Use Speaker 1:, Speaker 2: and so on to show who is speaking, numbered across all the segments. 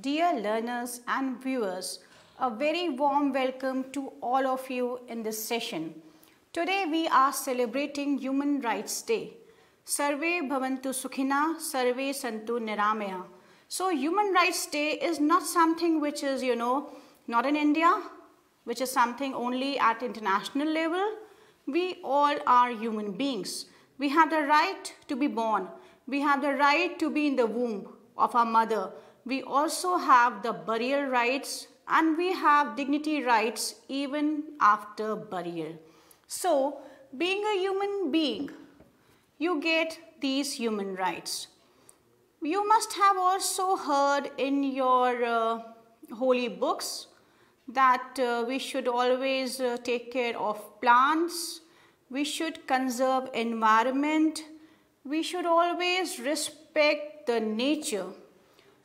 Speaker 1: Dear learners and viewers, a very warm welcome to all of you in this session. Today we are celebrating Human Rights Day. Sarve Bhavantu Sukhina, Sarve Santu Niramaya. So Human Rights Day is not something which is, you know, not in India, which is something only at international level. We all are human beings. We have the right to be born. We have the right to be in the womb of our mother. We also have the burial rights and we have dignity rights even after burial. So, being a human being, you get these human rights. You must have also heard in your uh, holy books that uh, we should always uh, take care of plants, we should conserve environment, we should always respect the nature.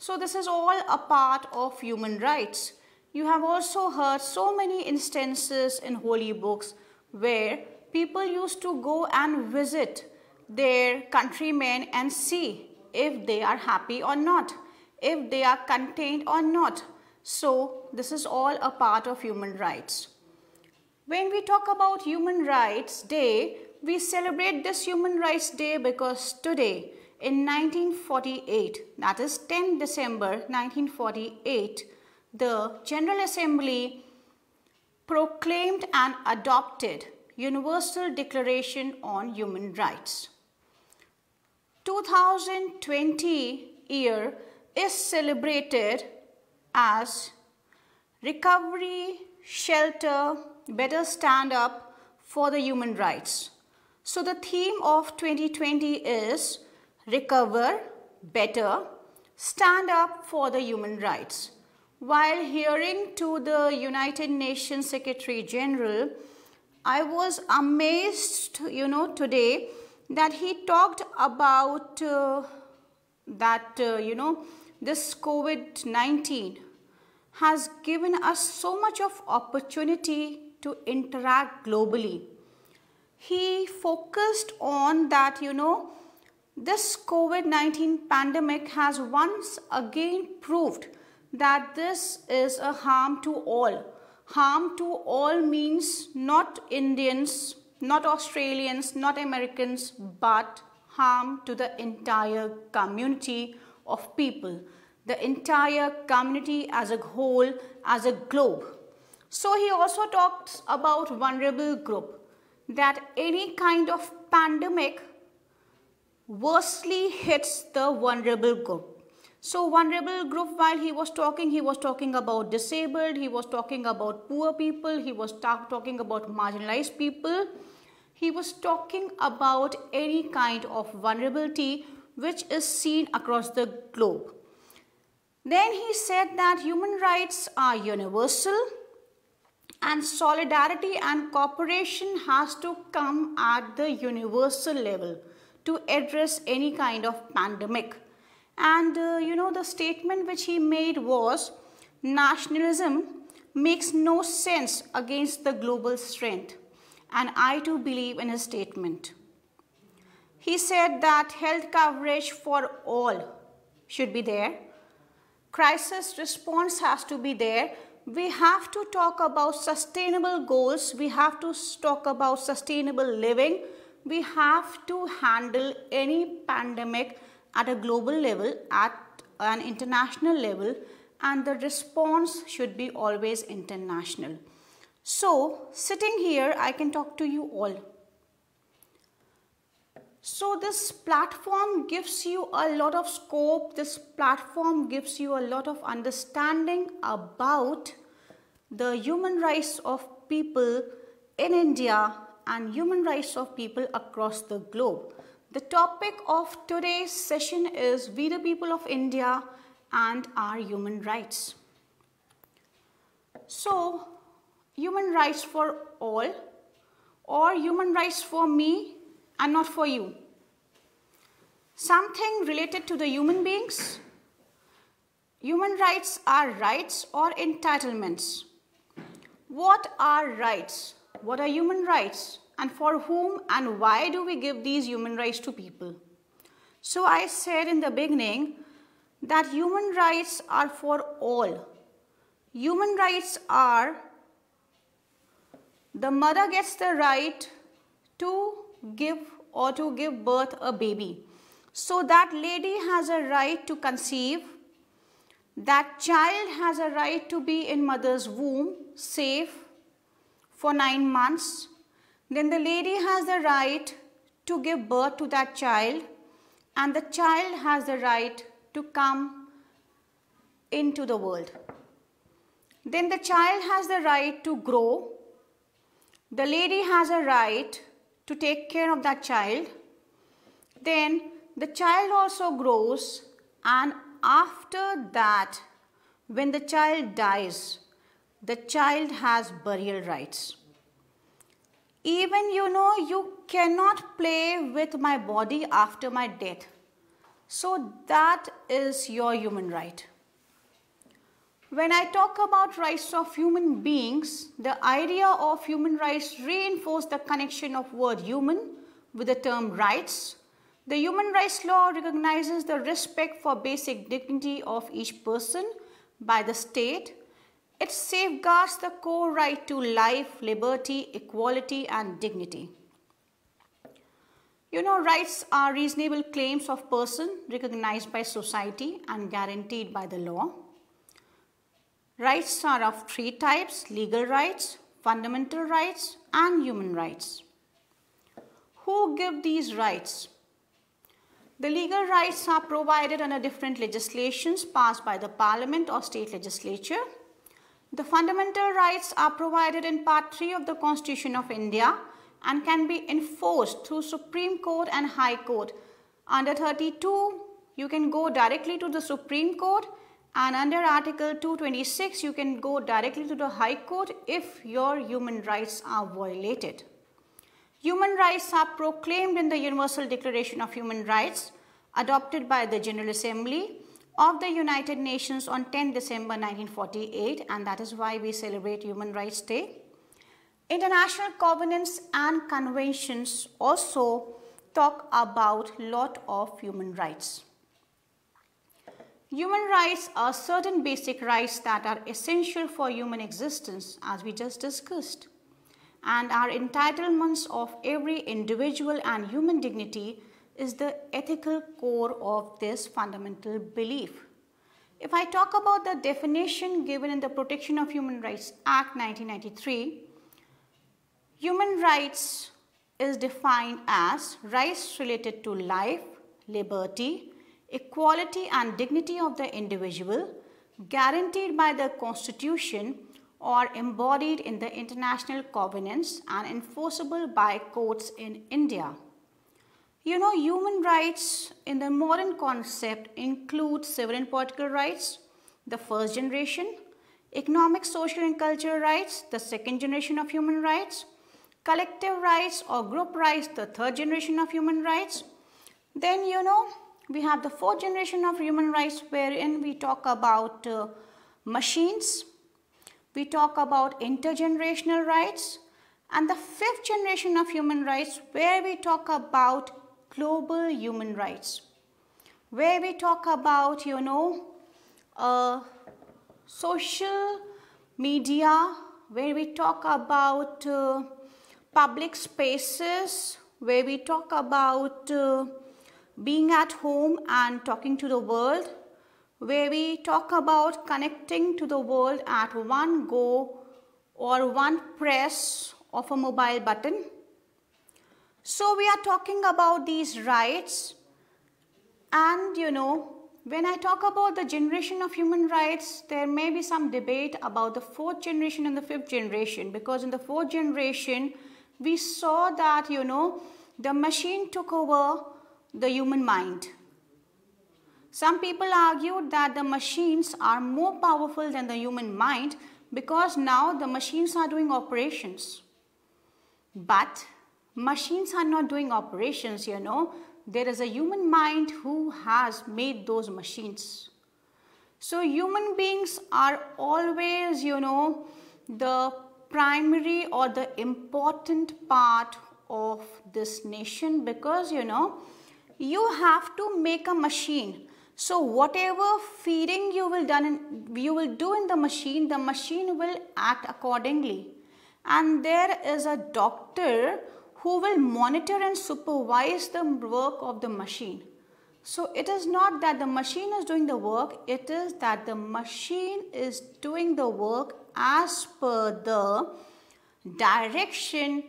Speaker 1: So this is all a part of human rights. You have also heard so many instances in holy books where people used to go and visit their countrymen and see if they are happy or not, if they are contained or not. So this is all a part of human rights. When we talk about Human Rights Day, we celebrate this Human Rights Day because today in 1948, that is 10 December 1948, the General Assembly proclaimed and adopted Universal Declaration on Human Rights. 2020 year is celebrated as recovery, shelter, better stand up for the human rights. So the theme of 2020 is recover better, stand up for the human rights. While hearing to the United Nations Secretary General, I was amazed, you know, today that he talked about uh, that, uh, you know, this COVID-19 has given us so much of opportunity to interact globally. He focused on that, you know, this COVID-19 pandemic has once again proved that this is a harm to all. Harm to all means not Indians, not Australians, not Americans, but harm to the entire community of people, the entire community as a whole, as a globe. So he also talks about vulnerable group, that any kind of pandemic worstly hits the vulnerable group. So vulnerable group while he was talking, he was talking about disabled, he was talking about poor people, he was talking about marginalized people. He was talking about any kind of vulnerability which is seen across the globe. Then he said that human rights are universal and solidarity and cooperation has to come at the universal level to address any kind of pandemic. And uh, you know, the statement which he made was nationalism makes no sense against the global strength. And I too believe in his statement. He said that health coverage for all should be there. Crisis response has to be there. We have to talk about sustainable goals. We have to talk about sustainable living we have to handle any pandemic at a global level, at an international level, and the response should be always international. So, sitting here, I can talk to you all. So, this platform gives you a lot of scope, this platform gives you a lot of understanding about the human rights of people in India and human rights of people across the globe. The topic of today's session is We the People of India and Our Human Rights. So, human rights for all or human rights for me and not for you. Something related to the human beings. Human rights are rights or entitlements. What are rights? What are human rights? And for whom and why do we give these human rights to people? So I said in the beginning that human rights are for all. Human rights are the mother gets the right to give or to give birth a baby. So that lady has a right to conceive. That child has a right to be in mother's womb safe for 9 months, then the lady has the right to give birth to that child and the child has the right to come into the world. Then the child has the right to grow. The lady has a right to take care of that child. Then the child also grows and after that when the child dies the child has burial rights. Even you know, you cannot play with my body after my death. So that is your human right. When I talk about rights of human beings, the idea of human rights reinforces the connection of word human with the term rights. The human rights law recognizes the respect for basic dignity of each person by the state it safeguards the core right to life, liberty, equality and dignity. You know, rights are reasonable claims of person recognized by society and guaranteed by the law. Rights are of three types, legal rights, fundamental rights and human rights. Who give these rights? The legal rights are provided under different legislations passed by the parliament or state legislature the fundamental rights are provided in Part 3 of the Constitution of India and can be enforced through Supreme Court and High Court. Under 32, you can go directly to the Supreme Court and under Article 226, you can go directly to the High Court if your human rights are violated. Human rights are proclaimed in the Universal Declaration of Human Rights adopted by the General Assembly of the United Nations on 10 December 1948 and that is why we celebrate Human Rights Day. International covenants and conventions also talk about lot of human rights. Human rights are certain basic rights that are essential for human existence as we just discussed and are entitlements of every individual and human dignity is the ethical core of this fundamental belief. If I talk about the definition given in the Protection of Human Rights Act 1993, human rights is defined as rights related to life, liberty, equality and dignity of the individual guaranteed by the constitution or embodied in the international covenants and enforceable by courts in India. You know, human rights in the modern concept include civil and political rights, the first generation, economic, social and cultural rights, the second generation of human rights, collective rights or group rights, the third generation of human rights. Then, you know, we have the fourth generation of human rights wherein we talk about uh, machines, we talk about intergenerational rights, and the fifth generation of human rights where we talk about global human rights, where we talk about, you know, social media, where we talk about uh, public spaces, where we talk about uh, being at home and talking to the world, where we talk about connecting to the world at one go or one press of a mobile button. So we are talking about these rights and you know when I talk about the generation of human rights there may be some debate about the fourth generation and the fifth generation because in the fourth generation we saw that you know the machine took over the human mind. Some people argued that the machines are more powerful than the human mind because now the machines are doing operations. But machines are not doing operations, you know. There is a human mind who has made those machines. So human beings are always, you know, the primary or the important part of this nation because, you know, you have to make a machine. So whatever feeding you will, done in, you will do in the machine, the machine will act accordingly. And there is a doctor who will monitor and supervise the work of the machine. So it is not that the machine is doing the work, it is that the machine is doing the work as per the direction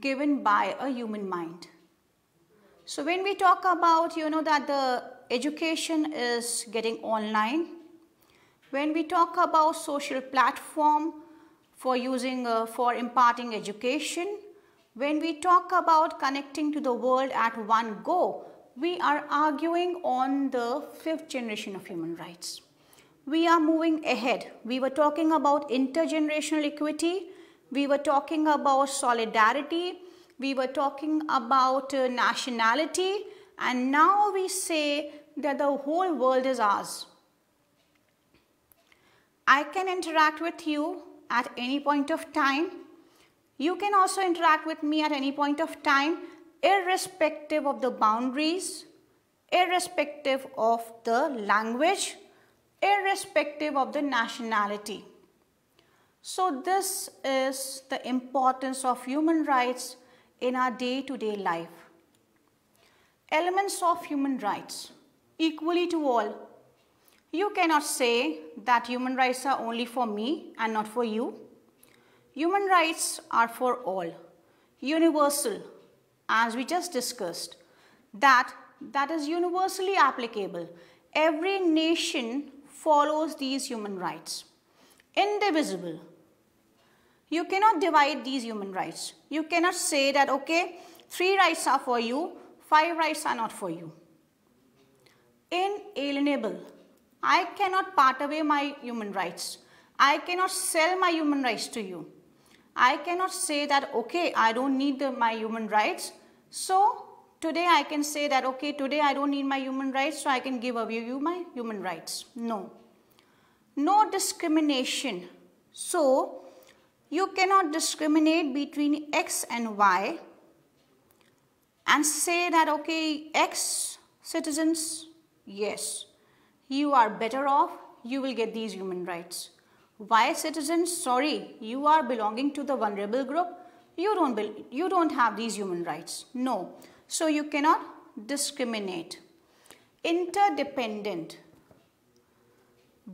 Speaker 1: given by a human mind. So when we talk about, you know, that the education is getting online, when we talk about social platform for using, uh, for imparting education, when we talk about connecting to the world at one go, we are arguing on the fifth generation of human rights. We are moving ahead. We were talking about intergenerational equity. We were talking about solidarity. We were talking about uh, nationality. And now we say that the whole world is ours. I can interact with you at any point of time you can also interact with me at any point of time irrespective of the boundaries, irrespective of the language, irrespective of the nationality. So this is the importance of human rights in our day-to-day -day life. Elements of human rights, equally to all. You cannot say that human rights are only for me and not for you Human rights are for all, universal, as we just discussed, that, that is universally applicable. Every nation follows these human rights. Indivisible. You cannot divide these human rights. You cannot say that, okay, three rights are for you, five rights are not for you. Inalienable. I cannot part away my human rights. I cannot sell my human rights to you. I cannot say that okay I don't need my human rights. So today I can say that okay today I don't need my human rights so I can give away you my human rights. No. No discrimination. So you cannot discriminate between X and Y and say that okay X citizens yes you are better off you will get these human rights. Why citizens? Sorry, you are belonging to the vulnerable group. You don't, you don't have these human rights. No. So you cannot discriminate. Interdependent.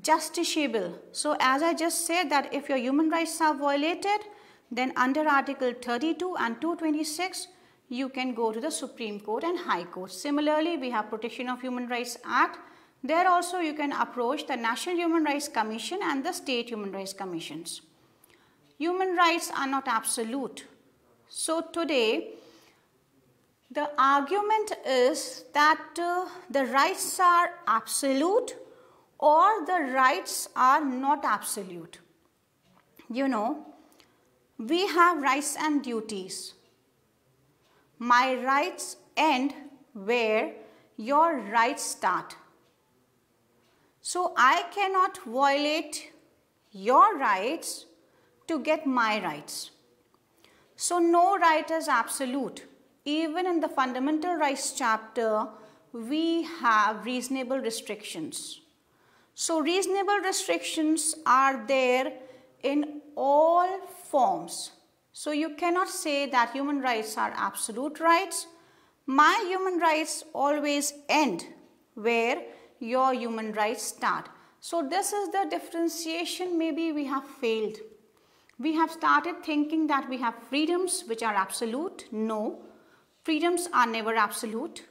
Speaker 1: Justiciable. So as I just said that if your human rights are violated, then under Article 32 and 226, you can go to the Supreme Court and High Court. Similarly, we have Protection of Human Rights Act there also you can approach the National Human Rights Commission and the State Human Rights Commissions. Human rights are not absolute. So today the argument is that uh, the rights are absolute or the rights are not absolute. You know, we have rights and duties. My rights end where your rights start. So I cannot violate your rights to get my rights. So no right is absolute. Even in the fundamental rights chapter, we have reasonable restrictions. So reasonable restrictions are there in all forms. So you cannot say that human rights are absolute rights. My human rights always end where your human rights start. So this is the differentiation maybe we have failed. We have started thinking that we have freedoms which are absolute. No, freedoms are never absolute.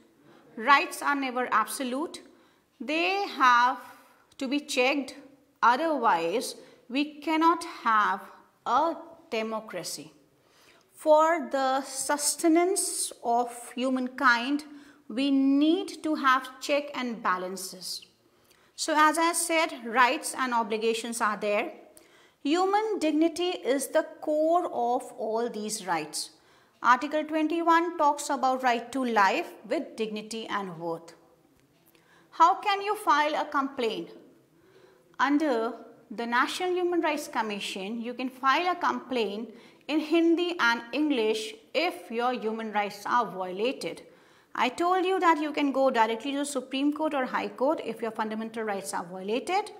Speaker 1: Rights are never absolute. They have to be checked otherwise we cannot have a democracy. For the sustenance of humankind we need to have check and balances. So as I said, rights and obligations are there. Human dignity is the core of all these rights. Article 21 talks about right to life with dignity and worth. How can you file a complaint? Under the National Human Rights Commission, you can file a complaint in Hindi and English if your human rights are violated. I told you that you can go directly to Supreme Court or High Court if your fundamental rights are violated.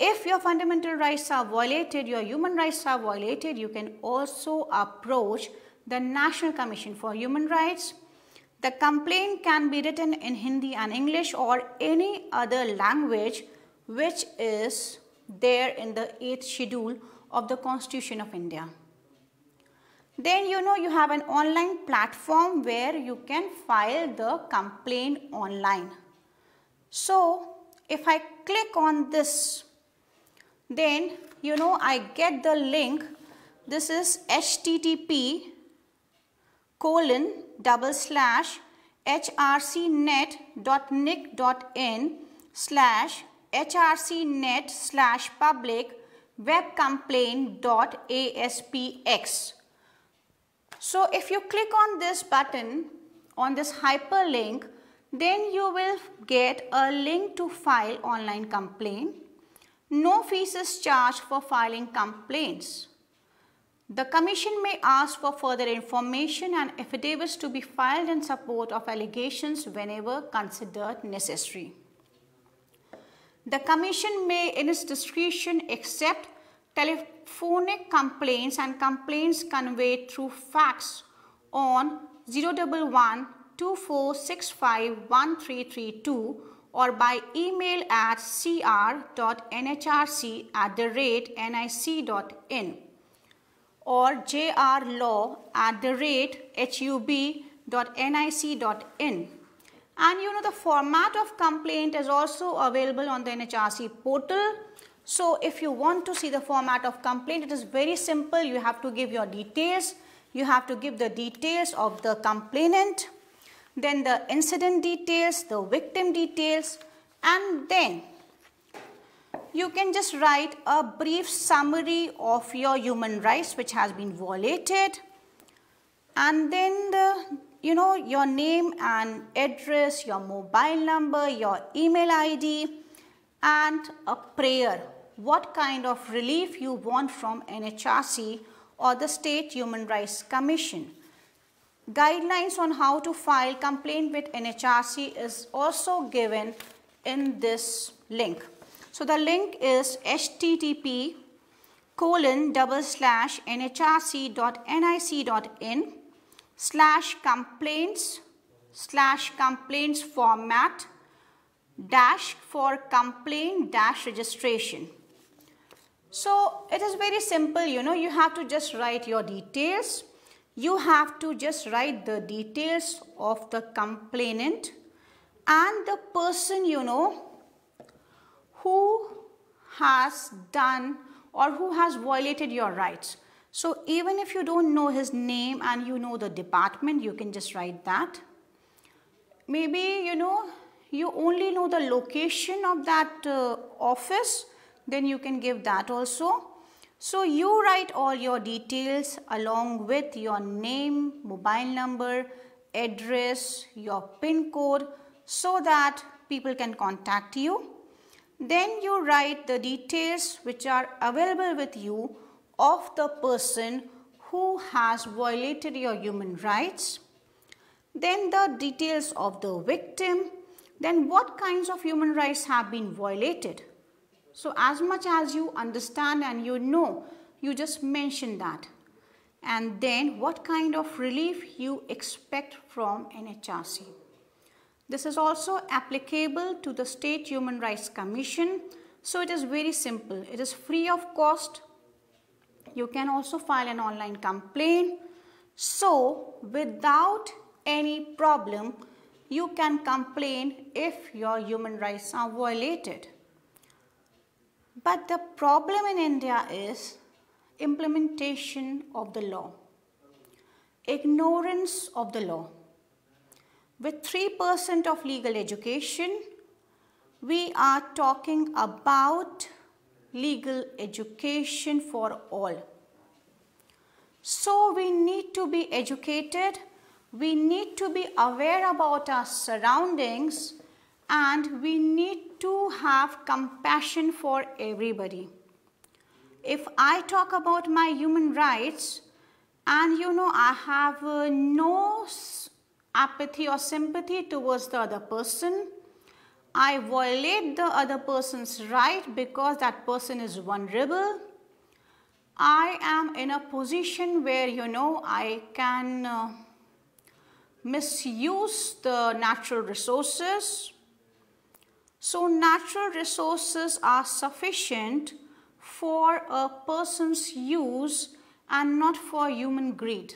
Speaker 1: If your fundamental rights are violated, your human rights are violated, you can also approach the National Commission for Human Rights. The complaint can be written in Hindi and English or any other language which is there in the 8th schedule of the Constitution of India. Then you know you have an online platform where you can file the complaint online. So if I click on this, then you know I get the link. This is http colon double slash hrcnet.nic.in slash hrcnet slash public webcomplaint.aspx. So if you click on this button, on this hyperlink, then you will get a link to file online complaint. No fees is charged for filing complaints. The Commission may ask for further information and affidavits to be filed in support of allegations whenever considered necessary. The Commission may in its discretion accept telephonic complaints and complaints conveyed through fax on 011 2465 or by email at cr.nhrc at the rate nic.in or jrlaw at the rate hub.nic.in. And you know the format of complaint is also available on the NHRC portal so if you want to see the format of complaint, it is very simple. You have to give your details. You have to give the details of the complainant, then the incident details, the victim details, and then you can just write a brief summary of your human rights which has been violated and then the, you know your name and address your mobile number your email id and a prayer. What kind of relief you want from NHRC or the State Human Rights Commission. Guidelines on how to file complaint with NHRC is also given in this link. So the link is http colon double slash nhrc.nic.in slash complaints slash complaints format dash for complaint dash registration. So it is very simple you know you have to just write your details. You have to just write the details of the complainant and the person you know who has done or who has violated your rights. So even if you don't know his name and you know the department you can just write that. Maybe you know you only know the location of that uh, office then you can give that also. So you write all your details along with your name, mobile number, address, your pin code so that people can contact you. Then you write the details which are available with you of the person who has violated your human rights. Then the details of the victim, then what kinds of human rights have been violated? So as much as you understand and you know, you just mention that. And then what kind of relief you expect from NHRC. This is also applicable to the State Human Rights Commission. So it is very simple. It is free of cost. You can also file an online complaint. So without any problem, you can complain if your human rights are violated. But the problem in India is implementation of the law, ignorance of the law. With 3% of legal education, we are talking about legal education for all. So we need to be educated we need to be aware about our surroundings and we need to have compassion for everybody. If I talk about my human rights and you know I have uh, no apathy or sympathy towards the other person, I violate the other person's right because that person is vulnerable. I am in a position where you know I can uh, misuse the natural resources. So natural resources are sufficient for a person's use and not for human greed.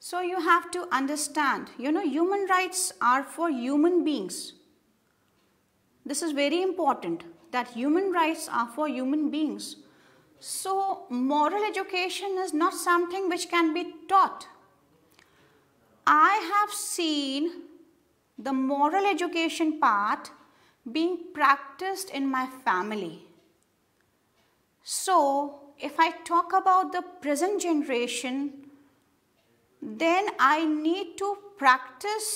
Speaker 1: So you have to understand, you know, human rights are for human beings. This is very important that human rights are for human beings. So moral education is not something which can be taught. I have seen the moral education part being practiced in my family. So, if I talk about the present generation, then I need to practice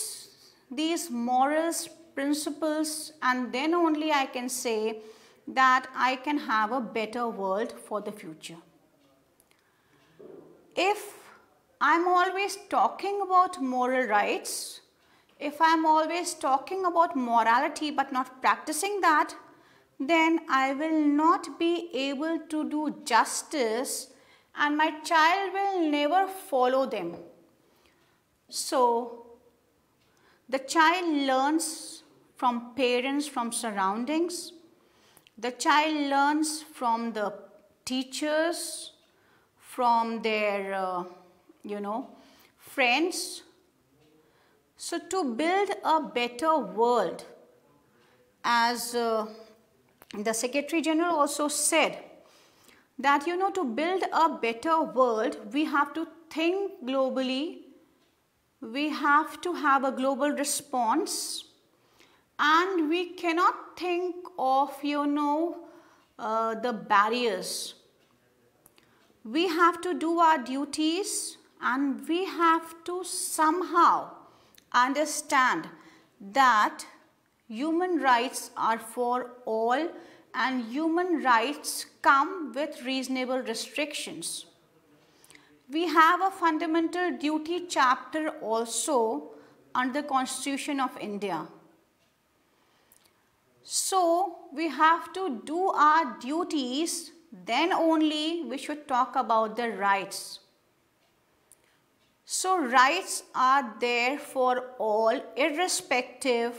Speaker 1: these morals, principles and then only I can say that I can have a better world for the future. If I am always talking about moral rights, if I am always talking about morality but not practicing that, then I will not be able to do justice and my child will never follow them. So, the child learns from parents, from surroundings. The child learns from the teachers, from their uh, you know. Friends, so to build a better world, as uh, the Secretary General also said, that you know to build a better world, we have to think globally, we have to have a global response and we cannot think of you know uh, the barriers. We have to do our duties and we have to somehow understand that human rights are for all and human rights come with reasonable restrictions. We have a fundamental duty chapter also under the Constitution of India. So, we have to do our duties, then only we should talk about the rights. So rights are there for all irrespective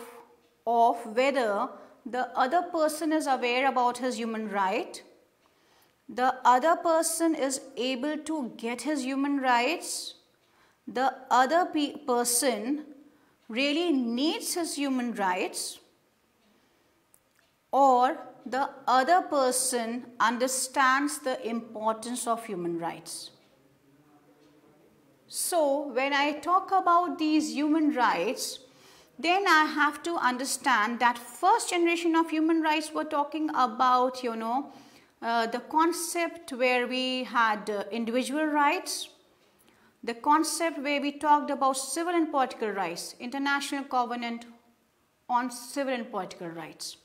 Speaker 1: of whether the other person is aware about his human right, the other person is able to get his human rights, the other pe person really needs his human rights, or the other person understands the importance of human rights. So, when I talk about these human rights, then I have to understand that first generation of human rights were talking about, you know, uh, the concept where we had uh, individual rights, the concept where we talked about civil and political rights, international covenant on civil and political rights.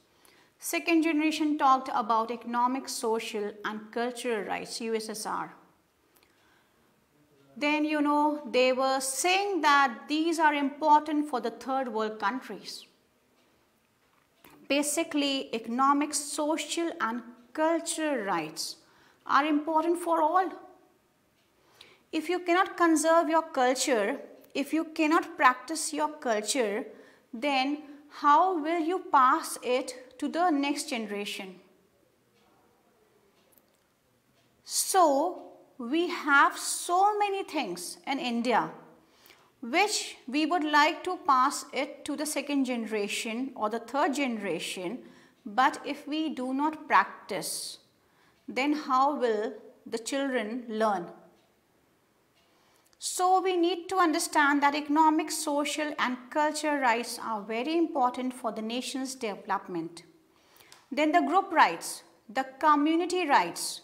Speaker 1: Second generation talked about economic, social and cultural rights, USSR then you know they were saying that these are important for the third world countries. Basically, economic, social and cultural rights are important for all. If you cannot conserve your culture, if you cannot practice your culture, then how will you pass it to the next generation? So, we have so many things in India which we would like to pass it to the second generation or the third generation but if we do not practice then how will the children learn? So we need to understand that economic, social and cultural rights are very important for the nation's development. Then the group rights, the community rights,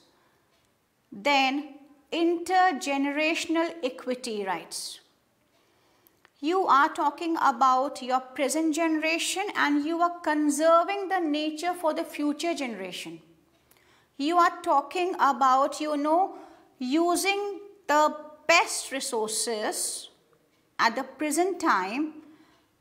Speaker 1: then intergenerational equity rights. You are talking about your present generation and you are conserving the nature for the future generation. You are talking about, you know, using the best resources at the present time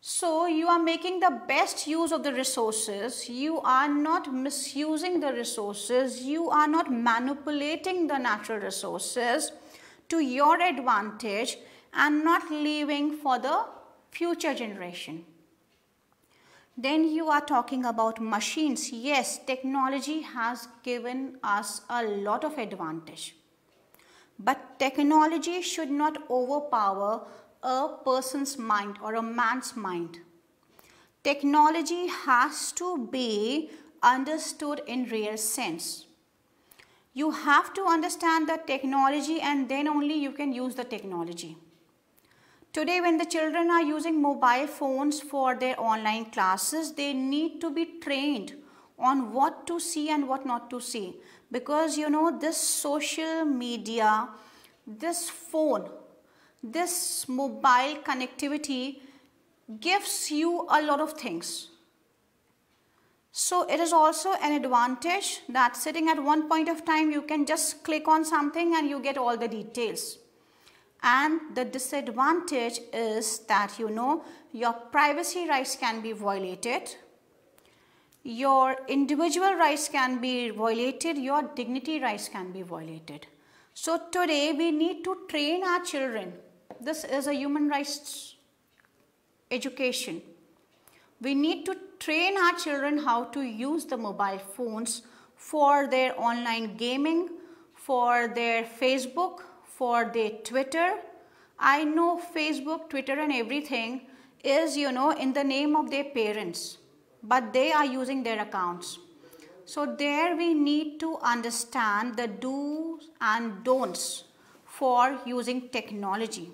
Speaker 1: so you are making the best use of the resources. You are not misusing the resources. You are not manipulating the natural resources to your advantage and not leaving for the future generation. Then you are talking about machines. Yes, technology has given us a lot of advantage. But technology should not overpower a person's mind or a man's mind. Technology has to be understood in real sense. You have to understand the technology and then only you can use the technology. Today when the children are using mobile phones for their online classes, they need to be trained on what to see and what not to see because you know this social media, this phone this mobile connectivity gives you a lot of things. So it is also an advantage that sitting at one point of time you can just click on something and you get all the details. And the disadvantage is that you know your privacy rights can be violated. Your individual rights can be violated, your dignity rights can be violated. So today we need to train our children this is a human rights education. We need to train our children how to use the mobile phones for their online gaming, for their Facebook, for their Twitter. I know Facebook, Twitter and everything is, you know, in the name of their parents, but they are using their accounts. So there we need to understand the do's and don'ts for using technology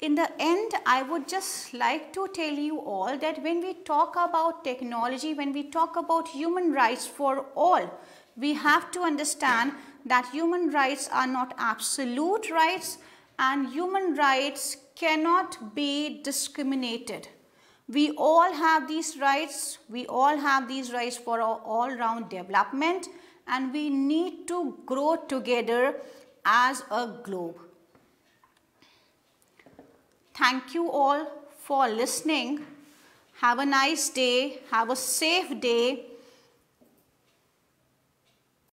Speaker 1: in the end, I would just like to tell you all that when we talk about technology, when we talk about human rights for all, we have to understand that human rights are not absolute rights and human rights cannot be discriminated. We all have these rights, we all have these rights for our all-round development and we need to grow together as a globe. Thank you all for listening. Have a nice day. Have a safe day.